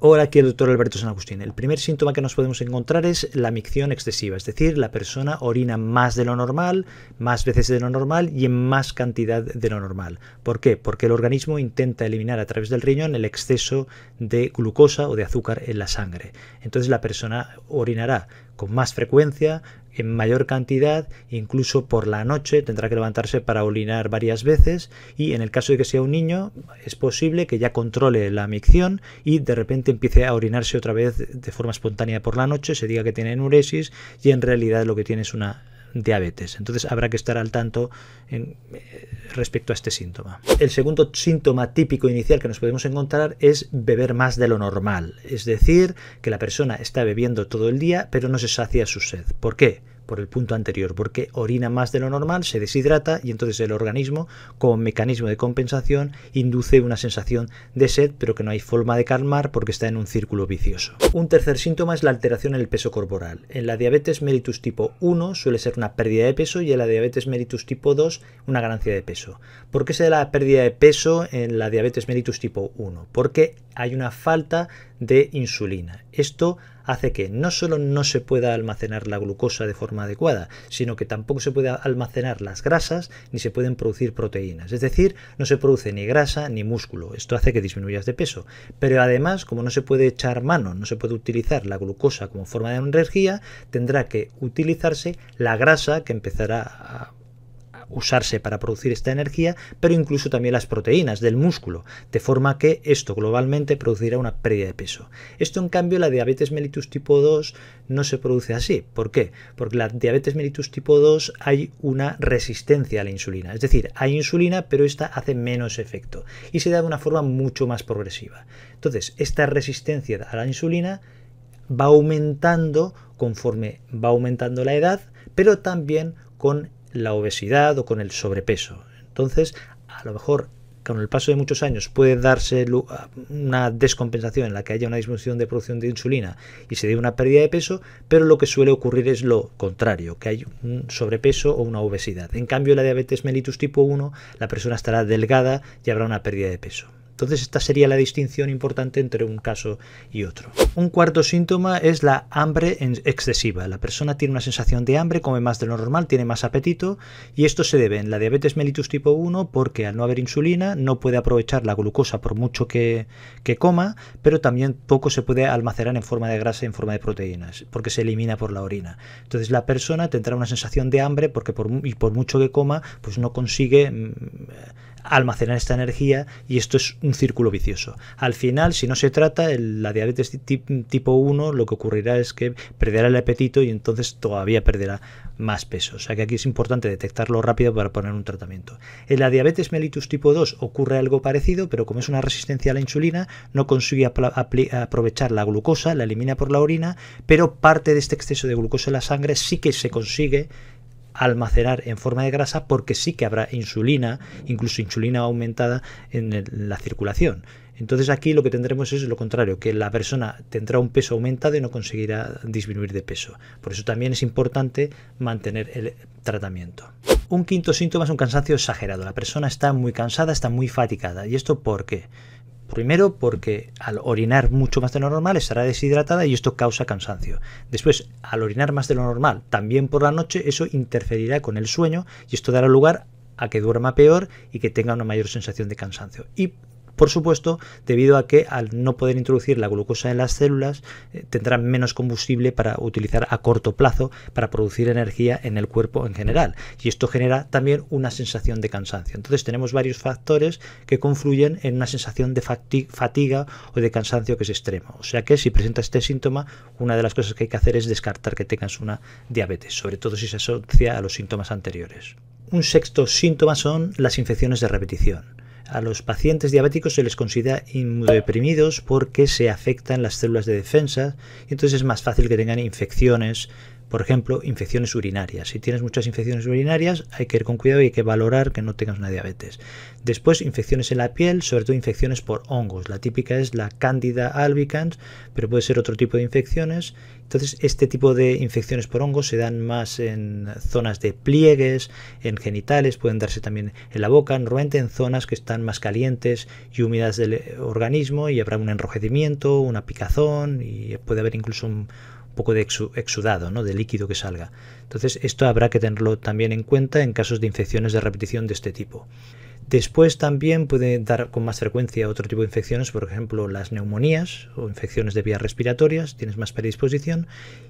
Hola, aquí el doctor Alberto San Agustín. El primer síntoma que nos podemos encontrar es la micción excesiva, es decir, la persona orina más de lo normal, más veces de lo normal y en más cantidad de lo normal. ¿Por qué? Porque el organismo intenta eliminar a través del riñón el exceso de glucosa o de azúcar en la sangre. Entonces la persona orinará con más frecuencia, en mayor cantidad, incluso por la noche tendrá que levantarse para orinar varias veces y en el caso de que sea un niño es posible que ya controle la micción y de repente empiece a orinarse otra vez de forma espontánea por la noche, se diga que tiene enuresis y en realidad lo que tiene es una diabetes. Entonces habrá que estar al tanto eh, respecto a este síntoma. El segundo síntoma típico inicial que nos podemos encontrar es beber más de lo normal. Es decir, que la persona está bebiendo todo el día pero no se sacia su sed. ¿Por qué? por el punto anterior, porque orina más de lo normal, se deshidrata y entonces el organismo, con mecanismo de compensación, induce una sensación de sed, pero que no hay forma de calmar porque está en un círculo vicioso. Un tercer síntoma es la alteración en el peso corporal. En la diabetes mellitus tipo 1 suele ser una pérdida de peso y en la diabetes mellitus tipo 2 una ganancia de peso. ¿Por qué se da la pérdida de peso en la diabetes mellitus tipo 1? Porque hay una falta de insulina. Esto hace que no solo no se pueda almacenar la glucosa de forma adecuada, sino que tampoco se pueda almacenar las grasas ni se pueden producir proteínas. Es decir, no se produce ni grasa ni músculo. Esto hace que disminuyas de peso. Pero además, como no se puede echar mano, no se puede utilizar la glucosa como forma de energía, tendrá que utilizarse la grasa que empezará a usarse para producir esta energía, pero incluso también las proteínas del músculo, de forma que esto globalmente producirá una pérdida de peso. Esto en cambio la diabetes mellitus tipo 2 no se produce así. ¿Por qué? Porque la diabetes mellitus tipo 2 hay una resistencia a la insulina, es decir, hay insulina pero esta hace menos efecto y se da de una forma mucho más progresiva. Entonces, esta resistencia a la insulina va aumentando conforme va aumentando la edad, pero también con la obesidad o con el sobrepeso. Entonces, a lo mejor con el paso de muchos años puede darse una descompensación en la que haya una disminución de producción de insulina y se dé una pérdida de peso, pero lo que suele ocurrir es lo contrario, que hay un sobrepeso o una obesidad. En cambio, la diabetes mellitus tipo 1, la persona estará delgada y habrá una pérdida de peso. Entonces esta sería la distinción importante entre un caso y otro. Un cuarto síntoma es la hambre excesiva. La persona tiene una sensación de hambre, come más de lo normal, tiene más apetito y esto se debe en la diabetes mellitus tipo 1 porque al no haber insulina no puede aprovechar la glucosa por mucho que, coma, pero también poco se puede almacenar en forma de grasa en forma de proteínas porque se elimina por la orina. Entonces la persona tendrá una sensación de hambre porque y por mucho que coma pues no consigue mm, almacenar esta energía y esto es un círculo vicioso. Al final, si no se trata, la diabetes tipo 1 lo que ocurrirá es que perderá el apetito y entonces todavía perderá más peso. O sea que aquí es importante detectarlo rápido para poner un tratamiento. En la diabetes mellitus tipo 2 ocurre algo parecido, pero como es una resistencia a la insulina, no consigue aprovechar la glucosa, la elimina por la orina, pero parte de este exceso de glucosa en la sangre sí que se consigue almacenar en forma de grasa porque sí que habrá insulina, incluso insulina aumentada en la circulación. Entonces aquí lo que tendremos es lo contrario, que la persona tendrá un peso aumentado y no conseguirá disminuir de peso. Por eso también es importante mantener el tratamiento. Un quinto síntoma es un cansancio exagerado. La persona está muy cansada, está muy fatigada. ¿Y esto por qué? Primero porque al orinar mucho más de lo normal estará deshidratada y esto causa cansancio. Después, al orinar más de lo normal, también por la noche, eso interferirá con el sueño y esto dará lugar a que duerma peor y que tenga una mayor sensación de cansancio. Y por supuesto, debido a que al no poder introducir la glucosa en las células, eh, tendrán menos combustible para utilizar a corto plazo para producir energía en el cuerpo en general. Y esto genera también una sensación de cansancio. Entonces tenemos varios factores que confluyen en una sensación de fatiga o de cansancio que es extrema. O sea que si presenta este síntoma, una de las cosas que hay que hacer es descartar que tengas una diabetes, sobre todo si se asocia a los síntomas anteriores. Un sexto síntoma son las infecciones de repetición. A los pacientes diabéticos se les considera inmunodeprimidos porque se afectan las células de defensa y entonces es más fácil que tengan infecciones por ejemplo, infecciones urinarias. Si tienes muchas infecciones urinarias, hay que ir con cuidado y hay que valorar que no tengas una diabetes. Después, infecciones en la piel, sobre todo infecciones por hongos. La típica es la Candida albicans, pero puede ser otro tipo de infecciones. Entonces, este tipo de infecciones por hongos se dan más en zonas de pliegues, en genitales, pueden darse también en la boca, normalmente en zonas que están más calientes y húmedas del organismo y habrá un enrojecimiento, una picazón y puede haber incluso un poco de exudado, ¿no? de líquido que salga. Entonces esto habrá que tenerlo también en cuenta en casos de infecciones de repetición de este tipo. Después también puede dar con más frecuencia otro tipo de infecciones, por ejemplo las neumonías o infecciones de vías respiratorias, tienes más predisposición,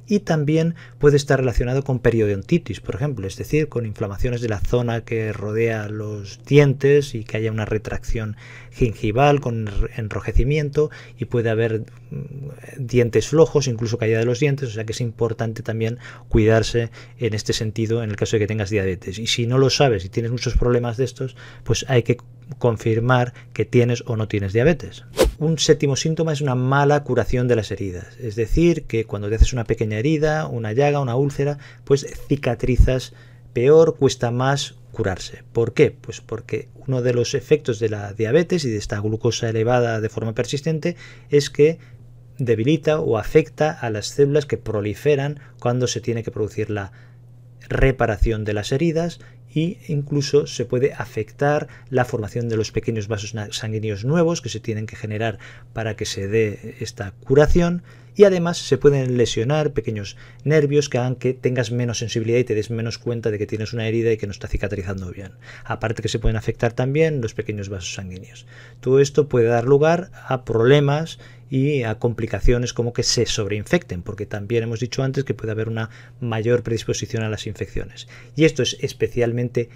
y también puede estar relacionado con periodontitis, por ejemplo, es decir, con inflamaciones de la zona que rodea los dientes y que haya una retracción gingival con enrojecimiento y puede haber mm, dientes flojos, incluso caída de los dientes, o sea que es importante también cuidarse en este sentido en el caso de que tengas diabetes. Y si no lo sabes y tienes muchos problemas de estos, pues hay que confirmar que tienes o no tienes diabetes. Un séptimo síntoma es una mala curación de las heridas, es decir, que cuando te haces una pequeña herida, una llaga, una úlcera, pues cicatrizas peor, cuesta más curarse. ¿Por qué? Pues porque uno de los efectos de la diabetes y de esta glucosa elevada de forma persistente es que debilita o afecta a las células que proliferan cuando se tiene que producir la reparación de las heridas e incluso se puede afectar la formación de los pequeños vasos sanguíneos nuevos que se tienen que generar para que se dé esta curación y además se pueden lesionar pequeños nervios que hagan que tengas menos sensibilidad y te des menos cuenta de que tienes una herida y que no está cicatrizando bien. Aparte que se pueden afectar también los pequeños vasos sanguíneos. Todo esto puede dar lugar a problemas y a complicaciones como que se sobreinfecten, porque también hemos dicho antes que puede haber una mayor predisposición a las infecciones. Y esto es especialmente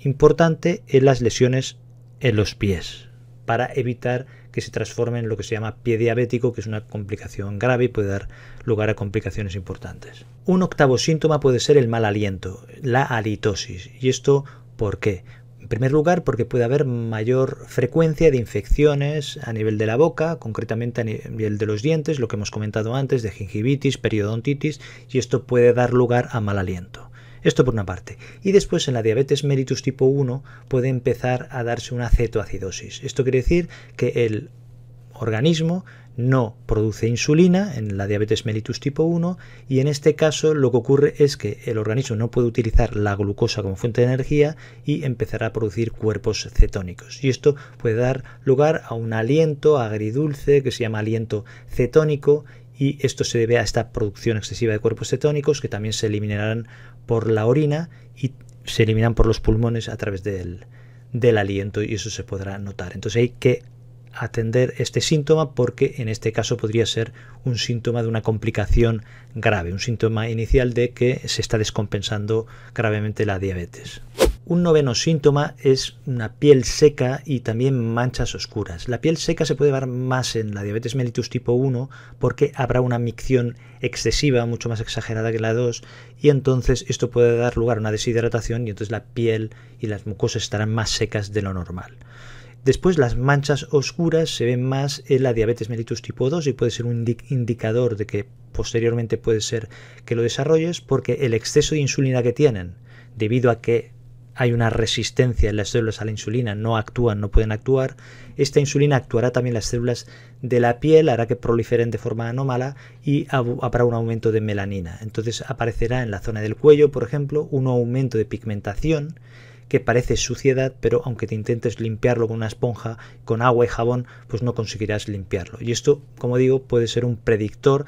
importante en las lesiones en los pies, para evitar que se transforme en lo que se llama pie diabético, que es una complicación grave y puede dar lugar a complicaciones importantes. Un octavo síntoma puede ser el mal aliento, la halitosis. ¿Y esto por qué? En primer lugar, porque puede haber mayor frecuencia de infecciones a nivel de la boca, concretamente a nivel de los dientes, lo que hemos comentado antes, de gingivitis, periodontitis, y esto puede dar lugar a mal aliento. Esto por una parte. Y después en la diabetes mellitus tipo 1 puede empezar a darse una cetoacidosis. Esto quiere decir que el organismo no produce insulina en la diabetes mellitus tipo 1 y en este caso lo que ocurre es que el organismo no puede utilizar la glucosa como fuente de energía y empezará a producir cuerpos cetónicos. Y esto puede dar lugar a un aliento agridulce que se llama aliento cetónico y esto se debe a esta producción excesiva de cuerpos cetónicos que también se eliminarán por la orina y se eliminan por los pulmones a través del, del aliento y eso se podrá notar. Entonces hay que atender este síntoma porque en este caso podría ser un síntoma de una complicación grave, un síntoma inicial de que se está descompensando gravemente la diabetes. Un noveno síntoma es una piel seca y también manchas oscuras. La piel seca se puede ver más en la diabetes mellitus tipo 1 porque habrá una micción excesiva, mucho más exagerada que la 2, y entonces esto puede dar lugar a una deshidratación y entonces la piel y las mucosas estarán más secas de lo normal. Después las manchas oscuras se ven más en la diabetes mellitus tipo 2 y puede ser un indicador de que posteriormente puede ser que lo desarrolles porque el exceso de insulina que tienen, debido a que hay una resistencia en las células a la insulina, no actúan, no pueden actuar, esta insulina actuará también las células de la piel, hará que proliferen de forma anómala y habrá un aumento de melanina. Entonces aparecerá en la zona del cuello, por ejemplo, un aumento de pigmentación que parece suciedad, pero aunque te intentes limpiarlo con una esponja, con agua y jabón, pues no conseguirás limpiarlo. Y esto, como digo, puede ser un predictor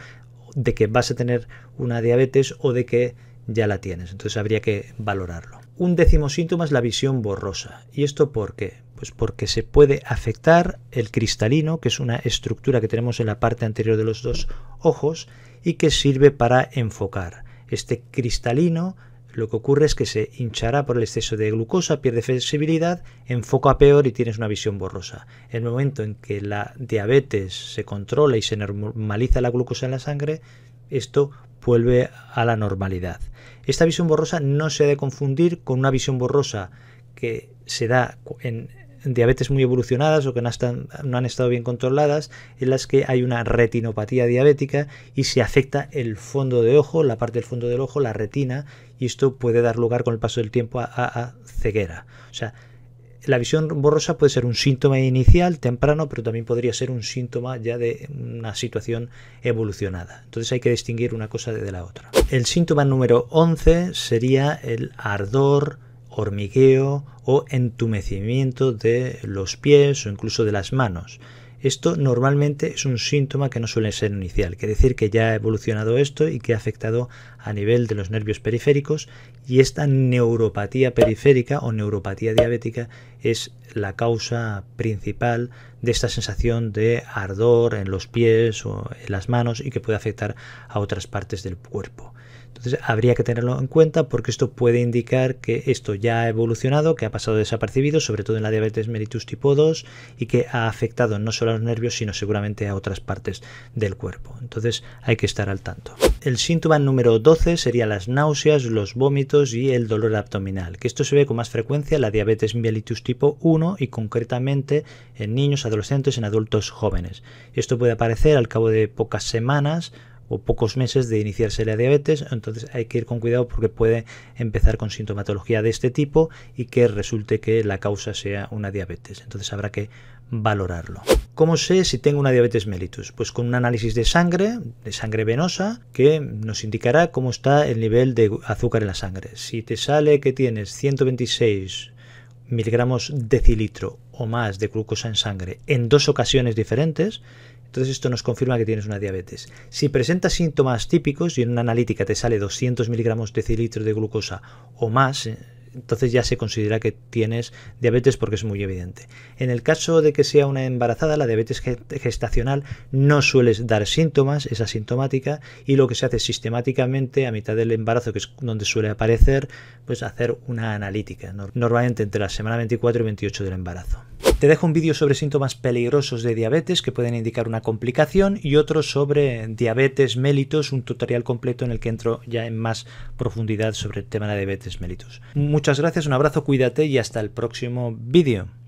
de que vas a tener una diabetes o de que ya la tienes. Entonces habría que valorarlo. Un décimo síntoma es la visión borrosa. ¿Y esto por qué? Pues porque se puede afectar el cristalino, que es una estructura que tenemos en la parte anterior de los dos ojos y que sirve para enfocar. Este cristalino lo que ocurre es que se hinchará por el exceso de glucosa, pierde flexibilidad, enfoca peor y tienes una visión borrosa. En el momento en que la diabetes se controla y se normaliza la glucosa en la sangre, esto vuelve a la normalidad. Esta visión borrosa no se debe confundir con una visión borrosa que se da en diabetes muy evolucionadas o que no, no han estado bien controladas, en las que hay una retinopatía diabética y se afecta el fondo de ojo, la parte del fondo del ojo, la retina, y esto puede dar lugar con el paso del tiempo a, ceguera. O sea, la visión borrosa puede ser un síntoma inicial, temprano, pero también podría ser un síntoma ya de una situación evolucionada. Entonces hay que distinguir una cosa de la otra. El síntoma número 11 sería el ardor, hormigueo o entumecimiento de los pies o incluso de las manos. Esto normalmente es un síntoma que no suele ser inicial, quiere decir que ya ha evolucionado esto y que ha afectado a nivel de los nervios periféricos y esta neuropatía periférica o neuropatía diabética es la causa principal de esta sensación de ardor en los pies o en las manos y que puede afectar a otras partes del cuerpo. Entonces habría que tenerlo en cuenta porque esto puede indicar que esto ya ha evolucionado, que ha pasado desapercibido, sobre todo en la diabetes mellitus tipo 2 y que ha afectado no solo a los nervios sino seguramente a otras partes del cuerpo. Entonces hay que estar al tanto. El síntoma número 12 sería las náuseas, los vómitos y el dolor abdominal, que esto se ve con más frecuencia en la diabetes mellitus tipo 1 y concretamente en niños, adolescentes, en adultos jóvenes. Esto puede aparecer al cabo de pocas semanas o pocos meses de iniciarse la diabetes, entonces hay que ir con cuidado porque puede empezar con sintomatología de este tipo y que resulte que la causa sea una diabetes. Entonces habrá que valorarlo. ¿Cómo sé si tengo una diabetes mellitus? Pues con un análisis de sangre, de sangre venosa, que nos indicará cómo está el nivel de azúcar en la sangre. Si te sale que tienes 126 miligramos decilitro o más de glucosa en sangre en dos ocasiones diferentes, entonces esto nos confirma que tienes una diabetes. Si presentas síntomas típicos y en una analítica te sale 200 miligramos de cilitro de glucosa o más, eh, entonces ya se considera que tienes diabetes porque es muy evidente. En el caso de que sea una embarazada, la diabetes gestacional no suele dar síntomas, es asintomática y lo que se hace sistemáticamente a mitad del embarazo, que es donde suele aparecer, pues hacer una analítica, normalmente entre la semana 24 y 28 del embarazo. Te dejo un vídeo sobre síntomas peligrosos de diabetes que pueden indicar una complicación y otro sobre diabetes mellitus, un tutorial completo en el que entro ya en más profundidad sobre el tema de diabetes mellitus. Muchas gracias, un abrazo, cuídate y hasta el próximo vídeo.